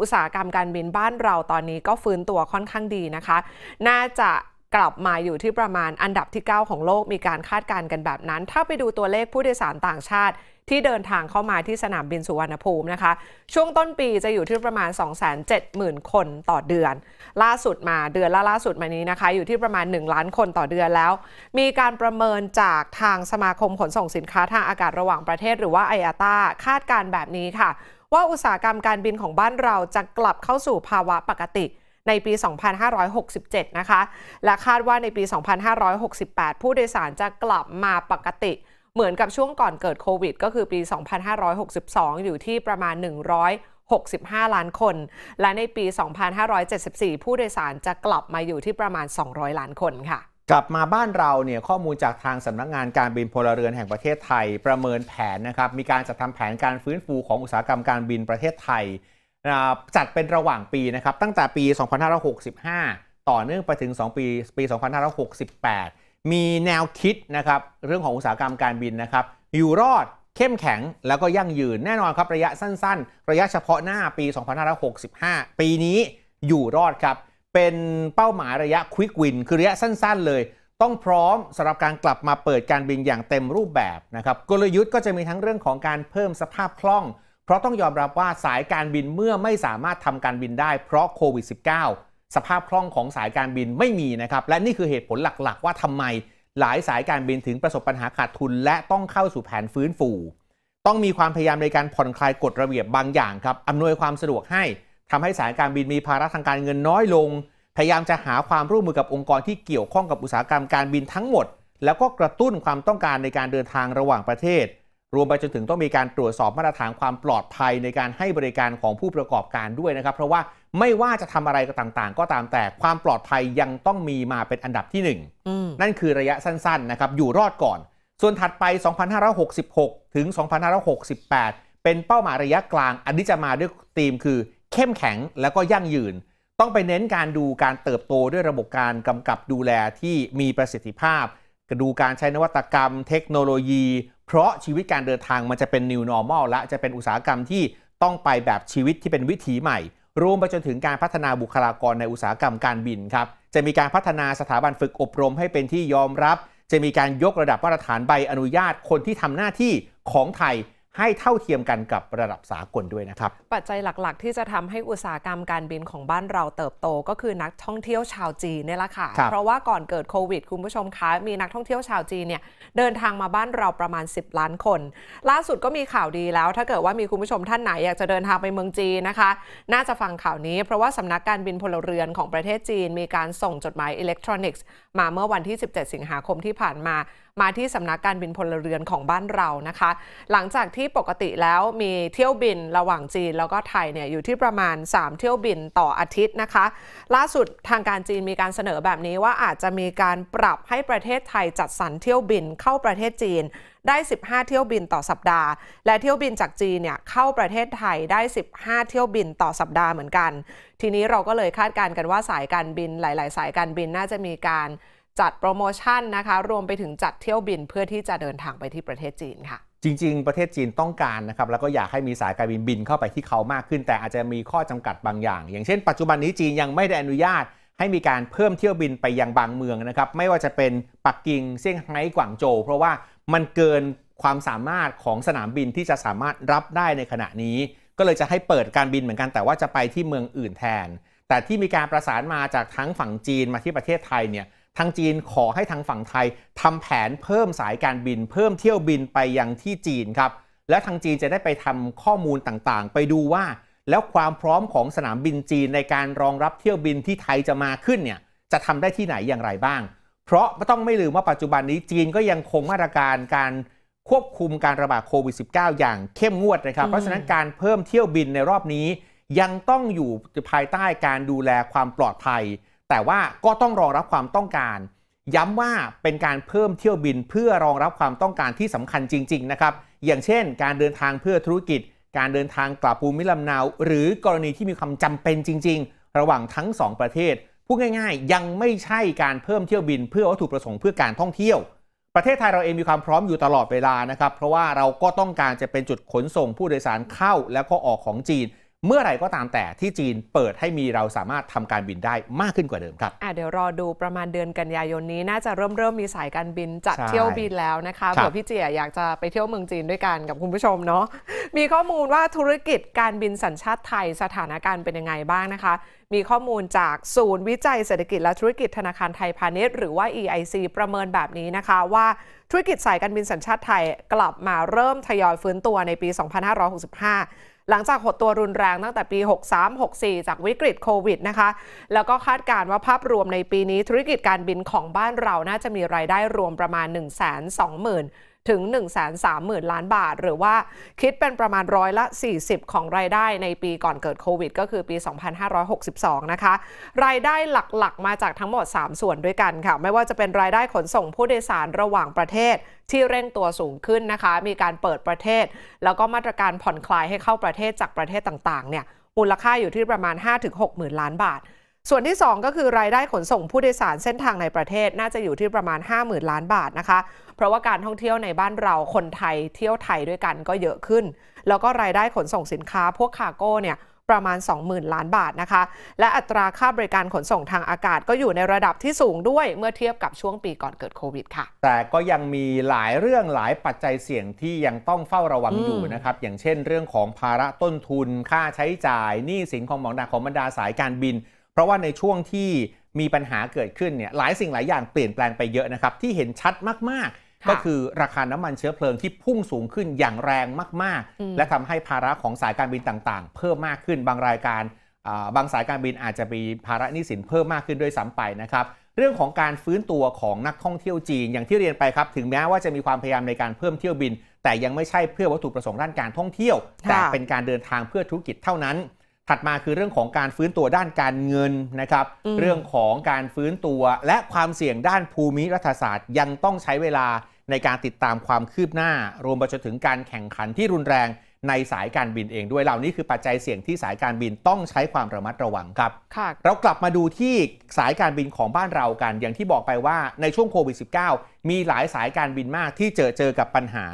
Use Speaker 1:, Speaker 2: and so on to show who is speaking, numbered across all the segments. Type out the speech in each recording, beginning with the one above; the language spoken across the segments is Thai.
Speaker 1: อุตสาหกรรมการบินบ้านเราตอนนี้ก็ฟื้นตัวค่อนข้างดีนะคะ น่าจะกลับมาอยู่ที่ประมาณอันดับที่ 9 ของโลกมีการคาดการณ์กันแบบนั้น ถ้าไปดูตัวเลขผู้โดยสารต่างชาติ ที่เดินทางเข้ามาที่สนามบินสุวรรณภูมินะคะ ช่วงต้นปีจะอยู่ที่ประมาณ 270,000 คนต่อเดือน ล่าสุดมาเดือนละล่าสุดมานี้นะคะ อยู่ที่ประมาณ 1 ล้านคนต่อเดือนแล้ว มีการประเมินจากทางสมาคมขนส่งสินค้าทางอากาศระหว่างประเทศ หรือว่าไออาตาคาดการณ์แบบนี้ค่ะว่าอุตสาหกรรมการบินของบ้านเราจะกลับเข้าสู่ภาวะปกติ ในปี 2567 นะคะ และคาดว่าในปี 2568 ผู้โดยสารจะกลับมาปกติเหมือนกับช่วงก่อนเกิดโควิดก็คือปี 2562 อยู่ที่ประมาณ 165 ล้านคน และในปี 2574 ผู้โดยสารจะกลับมาอยู่ที่ประมาณ 200 ล้านคนค่ะ
Speaker 2: กลับมาบ้านเราเนี่ยข้อมูลจากทางสำนักงานการบินพลเรือนแห่งประเทศไทยประเมินแผนนะครับมีการจัดทำแผนการฟื้นฟูของอุตสาหกรรมการบินประเทศไทยจัดเป็นระหว่างปีนะครับตั้งแต่ปี 2565 ต่อเนื่องไปถึง 2 ปีปี 2568 มีแนวคิดนะครับเรื่องของอุตสาหกรรมการบินนะครับอยู่รอด เข้มแข็งแล้วก็ยั่งยืน แน่นอนครับระยะสั้น ๆ ระยะเฉพาะหน้าปี 2565 ปีนี้อยู่รอดครับเป็นเป้าหมายระยะควิกวินคือระยะสั้นๆเลย ต้องพร้อมสำหรับการกลับมาเปิดการบินอย่างเต็มรูปแบบนะครับกลยุทธ์ก็จะมีทั้งเรื่องของการเพิ่มสภาพคล่อง เพราะต้องยอมรับว่าสายการบินเมื่อไม่สามารถทำการบินได้ เพราะโควิด -19 สภาพคล่องของสายการบินไม่มีนะครับและนี่คือเหตุผลหลักๆ ว่าทำไม หลายสายการบินถึงประสบปัญหาขาดทุน และต้องเข้าสู่แผนฟื้นฟูต้องมีความพยายามในการผ่อนคลายกฎระเบียบบางอย่างครับอำนวยความสะดวกให้ทำให้สายการบินมีภาระทางการเงินน้อยลง พยายามจะหาความร่วมมือกับองค์กรที่เกี่ยวข้องกับอุตสาหกรรมการบินทั้งหมด แล้วก็กระตุ้นความต้องการในการเดินทางระหว่างประเทศ รวมไปจนถึงต้องมีการตรวจสอบมาตรฐานความปลอดภัยในการให้บริการของผู้ประกอบการด้วยนะครับ เพราะว่าไม่ว่าจะทำอะไรก็ต่าง ๆ ก็ตามแต่ความปลอดภัยยังต้องมีมาเป็นอันดับที่ 1 นั่นคือระยะสั้นๆนะครับ อยู่รอดก่อน ส่วนถัดไป 2566ถึง2568 เป็นเป้าหมายระยะกลางอันนี้จะมาด้วยธีมคือเข้มแข็งแล้วก็ยั่งยืน ต้องไปเน้นการดูการเติบโตด้วยระบบการกำกับดูแลที่มีประสิทธิภาพ กรดูการใช้นวัตกรรม เทคโนโลยี เพราะชีวิตการเดินทางมันจะเป็น new normal และจะเป็นอุตสาหกรรมที่ต้องไปแบบชีวิตที่เป็นวิถีใหม่รวมไปจนถึงการพัฒนาบุคลากรในอุตสาหกรรมการบินครับ จะมีการพัฒนาสถาบันฝึกอบรมให้เป็นที่ยอมรับ จะมีการยกระดับมาตรฐานใบอนุญาตคนที่ทำหน้าที่ของไทยให้เท่าเทียมกันกับระดับสากลด้วยนะครับ
Speaker 1: ปัจจัยหลัก ๆ ที่จะทำให้อุตสาหกรรมการบินของบ้านเราเติบโตก็คือนักท่องเที่ยวชาวจีนนี่แหละค่ะเพราะว่าก่อนเกิดโควิดคุณผู้ชมคะมีนักท่องเที่ยวชาวจีนเนี่ยเดินทางมาบ้านเราประมาณ 10 ล้านคน ล่าสุดก็มีข่าวดีแล้ว ถ้าเกิดว่ามีคุณผู้ชมท่านไหน อยากจะเดินทางไปเมืองจีนนะคะ น่าจะฟังข่าวนี้ เพราะว่าสำนักการบินพลเรือนของประเทศจีน มีการส่งจดหมายอิเล็กทรอนิกส์มาเมื่อวันที่ 17 สิงหาคมที่ผ่านมามาที่สำนักการบินพลเรือนของบ้านเรานะคะ หลังจากที่ปกติแล้วมีเที่ยวบินระหว่างจีน แล้วก็ไทยเนี่ยอยู่ที่ประมาณ 3 เที่ยวบินต่ออาทิตย์นะคะ ล่าสุดทางการจีนมีการเสนอแบบนี้ว่าอาจจะมีการปรับให้ประเทศไทย จัดสรรเที่ยวบินเข้าประเทศจีน ได้ 15 เที่ยวบินต่อสัปดาห์และเที่ยวบินจากจีนเนี่ยเข้าประเทศไทยได้ 15 เที่ยวบินต่อสัปดาห์เหมือนกัน ทีนี้เราก็เลยคาดการณ์กันว่าสายการบินหลาย ๆ สายการบินน่าจะมีการจัดโปรโมชั่นนะคะ รวมไปถึงจัดเที่ยวบินเพื่อที่จะเดินทางไปที่ประเทศจีนค่ะ
Speaker 2: จริง ๆ ประเทศจีนต้องการนะครับ แล้วก็อยากให้มีสายการบินบินเข้าไปที่เขามากขึ้น แต่อาจจะมีข้อจำกัดบางอย่าง อย่างเช่นปัจจุบันนี้จีนยังไม่ได้อนุญาตให้มีการเพิ่มเที่ยวบินไปยังบางเมืองนะครับไม่ว่าจะเป็นปักกิ่งเซี่ยงไฮ้กวางโจวเพราะว่ามันเกินความสามารถของสนามบินที่จะสามารถรับได้ในขณะนี้ ก็เลยจะให้เปิดการบินเหมือนกัน แต่ว่าจะไปที่เมืองอื่นแทน แต่ที่มีการประสานมาจากทั้งฝั่งจีน มาที่ประเทศไทยเนี่ยทางจีนขอให้ทางฝั่งไทย ทำแผนเพิ่มสายการบิน เพิ่มเที่ยวบินไปยังที่จีนครับ และทางจีนจะได้ไปทำข้อมูลต่างๆ ไปดูว่าแล้วความพร้อมของสนามบินจีนในการรองรับเที่ยวบินที่ไทยจะมาขึ้นเนี่ยจะทำได้ที่ไหนอย่างไรบ้าง เพราะต้องไม่ลืมว่าปัจจุบันนี้จีนก็ยังคงมาตรการการควบคุมการระบาดโควิด -19 อย่างเข้มงวด นะครับเพราะฉะนั้นการเพิ่มเที่ยวบินในรอบนี้ ยังต้องอยู่ภายใต้การดูแลความปลอดภัยแต่ว่าก็ต้องรองรับความต้องการ ย้ำว่าเป็นการเพิ่มเที่ยวบินเพื่อรองรับความต้องการที่สำคัญจริงๆนะครับ อย่างเช่นการเดินทางเพื่อธุรกิจ การเดินทางกลับภูมิลำเนา หรือกรณีที่มีความจำเป็นจริงๆ ระหว่างทั้ง 2 ประเทศ พูดง่าย ๆ ยังไม่ใช่การเพิ่มเที่ยวบินเพื่อวัตถุประสงค์เพื่อการท่องเที่ยว ประเทศไทยเราเองมีความพร้อมอยู่ตลอดเวลานะครับ เพราะว่าเราก็ต้องการจะเป็นจุดขนส่งผู้โดยสารเข้าแล้วก็ออกของจีนเมื่อไหร่ก็ตามแต่ที่จีนเปิดให้มีเราสามารถทำการบินได้มากขึ้นกว่าเดิมครับ
Speaker 1: อ่าเดี๋ยวรอดูประมาณเดือนกันยายนนี้น่าจะเริ่มเริ่มมีสายการบินจัดเที่ยวบินแล้วนะคะเผื่อพี่เจียอยากจะไปเที่ยวเมืองจีนด้วยกันกับคุณผู้ชมเนาะ มีข้อมูลว่าธุรกิจการบินสัญชาติไทยสถานการณ์เป็นยังไงบ้างนะคะ มีข้อมูลจากศูนย์วิจัยเศรษฐกิจ และธุรกิจธนาคารไทยพาณิชย์หรือว่า EIC ประเมินแบบนี้นะคะ ว่าธุรกิจสายการบินสัญชาติไทยกลับมาเริ่มทยอยฟื้นตัวในปี 2565หลังจากหดตัวรุนแรงตั้งแต่ปี 63-64 จากวิกฤตโควิดนะคะ แล้วก็คาดการณ์ว่าภาพรวมในปีนี้ธุรกิจการบินของบ้านเราน่าจะมีรายได้รวมประมาณ 1 2 0 0 0 0ถึง 130,000 ล้านบาท หรือว่าคิดเป็นประมาณร้อยละ 40ของรายได้ในปีก่อนเกิดโควิดก็คือปี 2562นะคะรายได้หลักๆมาจากทั้งหมด 3 ส่วนด้วยกันค่ะไม่ว่าจะเป็นรายได้ขนส่งผู้โดยสารระหว่างประเทศที่เร่งตัวสูงขึ้นนะคะมีการเปิดประเทศแล้วก็มาตรการผ่อนคลายให้เข้าประเทศจากประเทศต่างๆเนี่ยมูลค่าอยู่ที่ประมาณ 5-6หมื่นล้านบาทส่วนที่ 2 ก็คือรายได้ขนส่งผู้โดยสารเส้นทางในประเทศน่าจะอยู่ที่ประมาณ 50,000 ล้านบาทนะคะ เพราะว่าการท่องเที่ยวในบ้านเราคนไทยเที่ยวไทยด้วยกันก็เยอะขึ้น แล้วก็รายได้ขนส่งสินค้าพวกคาร์โก้เนี่ยประมาณ20,000ล้านบาทนะคะ และอัตราค่าบริการขนส่งทางอากาศ ก็อยู่ในระดับที่สูงด้วยเมื่อเทียบกับช่วงปีก่อนเกิดโควิดค่ะ
Speaker 2: แต่ก็ยังมีหลายเรื่องหลายปัจจัยเสี่ยงที่ยังต้องเฝ้าระวังออยู่นะครับอย่างเช่นเรื่องของภาระต้นทุนค่าใช้จ่ายหนี้สินของหมองดาของบรรดาสายการบินเพราะว่าในช่วงที่มีปัญหาเกิดขึ้นเนี่ยหลายสิ่งหลายอย่างเปลี่ยนแปลงไปเยอะนะครับที่เห็นชัดมากๆ ก็คือราคาน้ำมันเชื้อเพลิงที่พุ่งสูงขึ้นอย่างแรงมากๆ และทำให้ภาระของสายการบินต่างๆ เพิ่มมากขึ้น บางรายการบางสายการบินอาจจะมีภาระหนี้สินเพิ่มมากขึ้นด้วยซ้าไปนะครับ เรื่องของการฟื้นตัวของนักท่องเที่ยวจีนอย่างที่เรียนไปครับถึงแม้ว่าจะมีความพยายามในการเพิ่มเที่ยวบิน แต่ยังไม่ใช่เพื่อวัตถุประสงค์ด้านการท่องเที่ยวแต่เป็นการเดินทางเพื่อธุรกิจเท่านั้นถัดมาคือเรื่องของการฟื้นตัวด้านการเงินนะครับ เรื่องของการฟื้นตัวและความเสี่ยงด้านภูมิรัฐศาสตร์ ยังต้องใช้เวลาในการติดตามความคืบหน้า รวมไปจนถึงการแข่งขันที่รุนแรงในสายการบินเองด้วย เหล่านี้คือปัจจัยเสี่ยงที่สายการบินต้องใช้ความระมัดระวังครับ เรากลับมาดูที่สายการบินของบ้านเรากัน อย่างที่บอกไปว่าในช่วงโควิด -19 มีหลายสายการบินมากที่เจอเจอกับปัญหา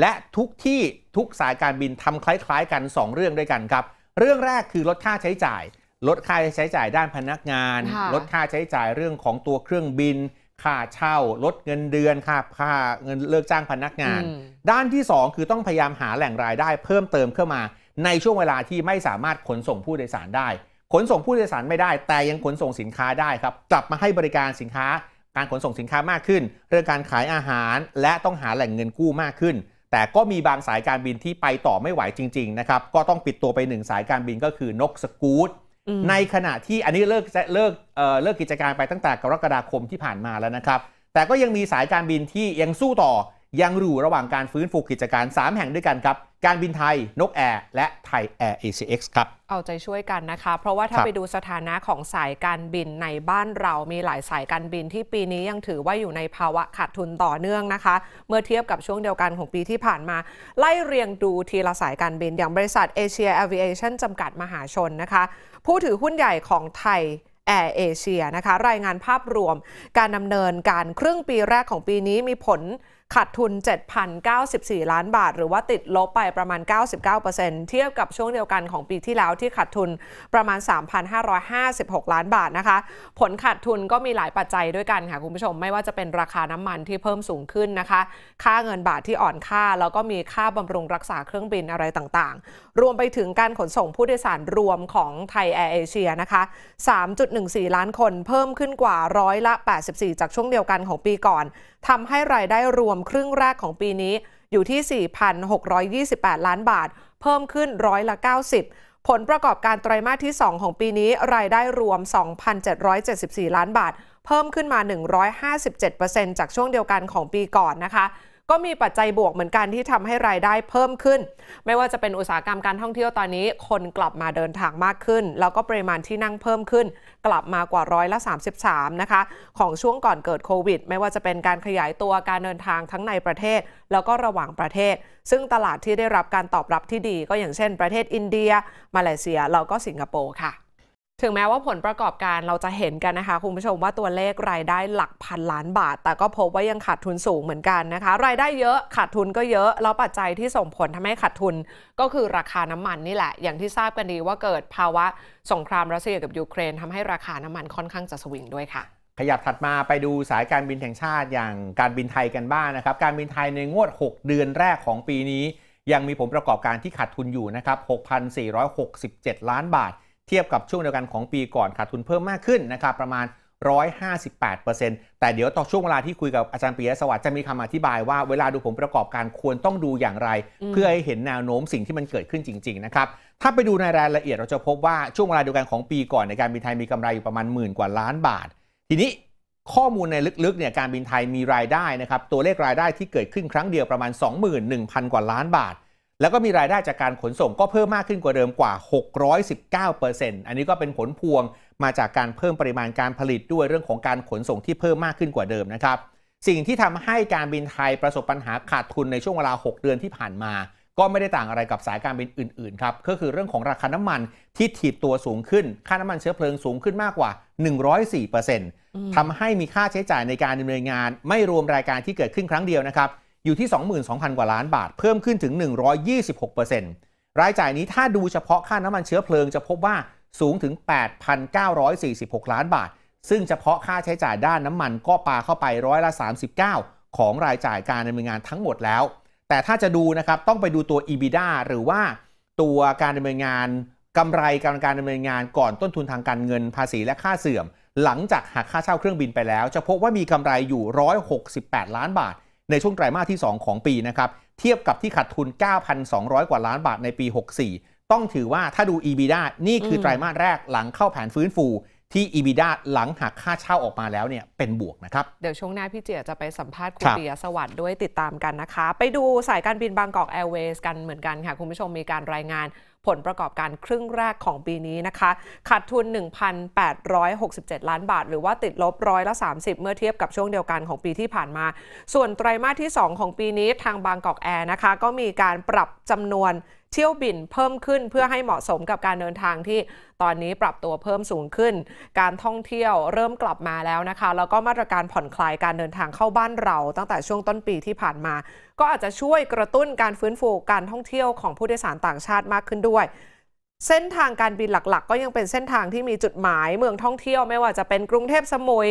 Speaker 2: และทุกที่ทุกสายการบินทำคล้ายๆ กัน 2 เรื่องด้วยกันครับเรื่องแรกคือลดค่าใช้จ่าย ลดค่าใช้จ่ายด้านพนักงาน ลดค่าใช้จ่ายเรื่องของตัวเครื่องบิน ค่าเช่า ลดเงินเดือนค่าค่าเงินเลิกจ้างพนักงาน ด้านที่ 2 คือต้องพยายามหาแหล่งรายได้เพิ่มเติมเข้ามา ในช่วงเวลาที่ไม่สามารถขนส่งผู้โดยสารได้ ขนส่งผู้โดยสารไม่ได้ แต่ยังขนส่งสินค้าได้ครับ กลับมาให้บริการสินค้า การขนส่งสินค้ามากขึ้น เรื่องการขายอาหาร และต้องหาแหล่งเงินกู้มากขึ้นแต่ก็มีบางสายการบินที่ไปต่อไม่ไหวจริง ๆนะครับ ก็ต้องปิดตัวไปหนึ่งสายการบินก็คือนกสกูตในขณะที่อันนี้เลิกเลิกเออเลิกกิจการไปตั้งแต่กรกฎาคมที่ผ่านมาแล้วนะครับ แต่ก็ยังมีสายการบินที่ยังสู้ต่อยังอยู่ระหว่างการฟื้นฟูกิจการ 3 แห่งด้วยกันครับ การบินไทย นกแอร์และไทยแอร์เอชเอ็กซ์ครับ
Speaker 1: เอาใจช่วยกันนะคะ เพราะว่าถ้าไปดูสถานะของสายการบินในบ้านเรามีหลายสายการบินที่ปีนี้ยังถือว่าอยู่ในภาวะขาดทุนต่อเนื่องนะคะ เมื่อเทียบกับช่วงเดียวกันของปีที่ผ่านมา ไล่เรียงดูทีละสายการบิน อย่างบริษัทเอเชียแอเวอเรชั่นจำกัดมหาชนนะคะ ผู้ถือหุ้นใหญ่ของไทยแอร์เอเชียนะคะรายงานภาพรวมการดำเนินการครึ่งปีแรกของปีนี้มีผลขาดทุน7,094ล้านบาท หรือว่าติดลบไปประมาณ 99%เทียบกับช่วงเดียวกันของปีที่แล้วที่ขาดทุนประมาณ 3,556 ล้านบาทนะคะ ผลขาดทุนก็มีหลายปัจจัยด้วยกันค่ะคุณผู้ชมไม่ว่าจะเป็นราคาน้ำมันที่เพิ่มสูงขึ้นนะคะ ค่าเงินบาทที่อ่อนค่า แล้วก็มีค่าบำรุงรักษาเครื่องบินอะไรต่างๆ รวมไปถึงการขนส่งผู้โดยสารรวมของไทยแอร์เอเชียนะคะ 3.14 ล้านคน เพิ่มขึ้นกว่าร้อยละ84 จากช่วงเดียวกันของปีก่อนทำให้รายได้รวมครึ่งแรกของปีนี้อยู่ที่ 4,628 ล้านบาท เพิ่มขึ้นร้อยละ90 ผลประกอบการไตรมาสที่ 2 ของปีนี้ รายได้รวม 2,774 ล้านบาท เพิ่มขึ้นมา 157%จากช่วงเดียวกันของปีก่อนนะคะก็มีปัจจัยบวกเหมือนกันที่ทำให้รายได้เพิ่มขึ้น ไม่ว่าจะเป็นอุตสาหกรรมการท่องเที่ยวตอนนี้ คนกลับมาเดินทางมากขึ้น แล้วก็ปริมาณที่นั่งเพิ่มขึ้น กลับมากว่าร้อยละ33นะคะ ของช่วงก่อนเกิดโควิด ไม่ว่าจะเป็นการขยายตัวการเดินทางทั้งในประเทศแล้วก็ระหว่างประเทศ ซึ่งตลาดที่ได้รับการตอบรับที่ดีก็อย่างเช่น ประเทศอินเดีย มาเลเซีย แล้วก็สิงคโปร์ค่ะถึงแม้ว่าผลประกอบการเราจะเห็นกันนะคะคุณผู้ชมว่าตัวเลขรายได้หลักพันล้านบาท แต่ก็พบว่ายังขาดทุนสูงเหมือนกันนะคะรายได้เยอะขาดทุนก็เยอะ แล้วปัจจัยที่ส่งผลทำให้ขาดทุนก็คือราคาน้ำมันนี่แหละ อย่างที่ทราบกันดีว่าเกิดภาวะสงครามรัสเซียกับยูเครนทำให้ราคาน้ำมันค่อนข้างจะสวิงด้วยค่ะ
Speaker 2: ขยับถัดมาไปดูสายการบินแห่งชาติอย่างการบินไทยกันบ้างนนะครับการบินไทยในงวด 6 เดือนแรกของปีนี้ ยังมีผลประกอบการที่ขาดทุนอยู่นะครับ6,467 ล้านบาทเทียบกับช่วงเดียวกันของปีก่อนขาดทุนเพิ่มมากขึ้นนะครับประมาณ 158%แต่เดี๋ยวต่อช่วงเวลาที่คุยกับอาจารย์ปียสวัสดิ์จะมีคำอธิบายว่าเวลาดูผลประกอบการควรต้องดูอย่างไร เพื่อให้เห็นแนวโน้มสิ่งที่มันเกิดขึ้นจริง ๆ นะครับ ถ้าไปดูในรายละเอียดเราจะพบว่า ช่วงเวลาเดียวกันของปีก่อนในการบินไทยมีกำไรอยู่ประมาณหมื่นกว่าล้านบาท ทีนี้ข้อมูลในลึกๆเนี่ยการบินไทยมีรายได้นะครับตัวเลขรายได้ที่เกิดขึ้นครั้งเดียวประมาณ 21,000 กว่าล้านบาทแล้วก็มีรายได้จากการขนส่งก็เพิ่มมากขึ้นกว่าเดิมกว่า 619%อันนี้ก็เป็นผลพวงมาจากการเพิ่มปริมาณการผลิตด้วยเรื่องของการขนส่งที่เพิ่มมากขึ้นกว่าเดิมนะครับ สิ่งที่ทำให้การบินไทยประสบปัญหาขาดทุนในช่วงเวลา 6 เดือนที่ผ่านมา ก็ไม่ได้ต่างอะไรกับสายการบินอื่นๆ ครับ ก็คือเรื่องของราคาน้ำมันที่ถีบตัวสูงขึ้น ค่าน้ำมันเชื้อเพลิงสูงขึ้นมากกว่า 104%ทำให้มีค่าใช้จ่ายในการดำเนินงาน ไม่รวมรายการที่เกิดขึ้นครั้งเดียวนะครับอยู่ที่ 22,000กว่าล้านบาท เพิ่มขึ้นถึง 126%รายจ่ายนี้ถ้าดูเฉพาะค่าน้ำมันเชื้อเพลิงจะพบว่าสูงถึง 8,946 ล้านบาท ซึ่งเฉพาะค่าใช้จ่ายด้านน้ำมันก็ปาเข้าไปร้อยละ39ของรายจ่ายการดำเนินงานทั้งหมดแล้ว แต่ถ้าจะดูนะครับต้องไปดูตัว EBITDA หรือว่าตัวการดำเนินงานกำไรการการดำเนินงานก่อนต้นทุนทางการเงินภาษีและค่าเสื่อม หลังจากหักค่าเช่าเครื่องบินไปแล้ว จะพบว่ามีกำไรอยู่ 168 ล้านบาทในช่วงไตรมาสที่ 2 ของปีนะครับเทียบกับที่ขาดทุน 9,200 กว่าล้านบาทในปี 64 ต้องถือว่าถ้าดู EBITDA นี่คือไตรมาสแรกหลังเข้าแผนฟื้นฟู ที่ EBITDA หลังหักค่าเช่าออกมาแล้วเนี่ยเป็นบวกนะครับ
Speaker 1: เดี๋ยวช่วงหน้าพี่เจียจะไปสัมภาษณ์คุณเดียสวัสด์ด้วยติดตามกันนะคะ ไปดูสายการบินบางกอกแอร์เวย์กันเหมือนกันค่ะคุณผู้ชมมีการรายงานผลประกอบการครึ่งแรกของปีนี้นะคะขาดทุน 1,867 ล้านบาท หรือว่าติดลบร้อยละ30 เมื่อเทียบกับช่วงเดียวกันของปีที่ผ่านมา ส่วนไตรมาสที่ 2 ของปีนี้ทางบางกอกแอร์นะคะก็มีการปรับจำนวนเที่ยวบินเพิ่มขึ้นเพื่อให้เหมาะสมกับการเดินทางที่ตอนนี้ปรับตัวเพิ่มสูงขึ้น การท่องเที่ยวเริ่มกลับมาแล้วนะคะ แล้วก็มาตรการผ่อนคลายการเดินทางเข้าบ้านเราตั้งแต่ช่วงต้นปีที่ผ่านมา ก็อาจจะช่วยกระตุ้นการฟื้นฟูการท่องเที่ยวของผู้โดยสารต่างชาติมากขึ้นด้วย เส้นทางการบินหลักๆ ก็ยังเป็นเส้นทางที่มีจุดหมาย เมืองท่องเที่ยวไม่ว่าจะเป็นกรุงเทพสมุย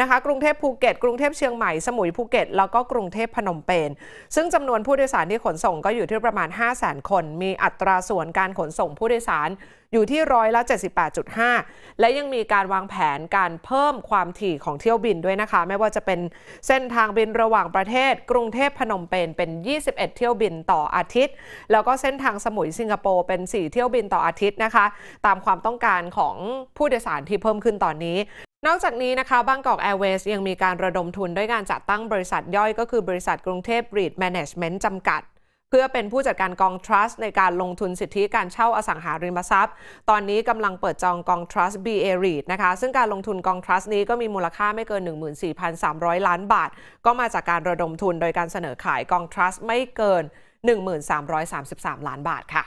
Speaker 1: นะคะกรุงเทพภูเก็ต กรุงเทพเชียงใหม่สมุยภูเก็ต แล้วก็กรุงเทพพนมเปญซึ่งจำนวนผู้โดยสารที่ขนส่งก็อยู่ที่ประมาณ 5 0 0 0 0นคน มีอัตราส่วนการขนส่งผู้โดยสารอยู่ที่ร้อยละ78.5 และยังมีการวางแผนการเพิ่มความถี่ของเที่ยวบินด้วยนะคะ ไม่ว่าจะเป็นเส้นทางบินระหว่างประเทศ กรุงเทพพนมเปญเป็น 21 เที่ยวบินต่ออาทิตย์ แล้วก็เส้นทางสมุยสิงคโปร์เป็น 4 เที่ยวบินต่ออาทิตย์นะคะตามความต้องการของผู้โดยสารที่เพิ่มขึ้นตอนนี้นอกจากนี้นะคะบางกอกแอร์เวย์ยังมีการระดมทุนด้วยการจัดตั้งบริษัทย่อยก็คือบริษัทกรุงเทพรีดแมネจเมนต์จำกัด เพื่อเป็นผู้จัดการกองทรัสในการลงทุนสิทธิการเช่าอสังหาริมทรัพย์ ตอนนี้กำลังเปิดจองกองทรัส BA r e i t นะคะซึ่งการลงทุนกองทรัสนี้ก็มีมูลค่าไม่เกิน 14,300 ล้านบาท ก็มาจากการระดมทุนโดยการเสนอขายกองทรัสไม่เกิน1333 ล้านบาทค่ะ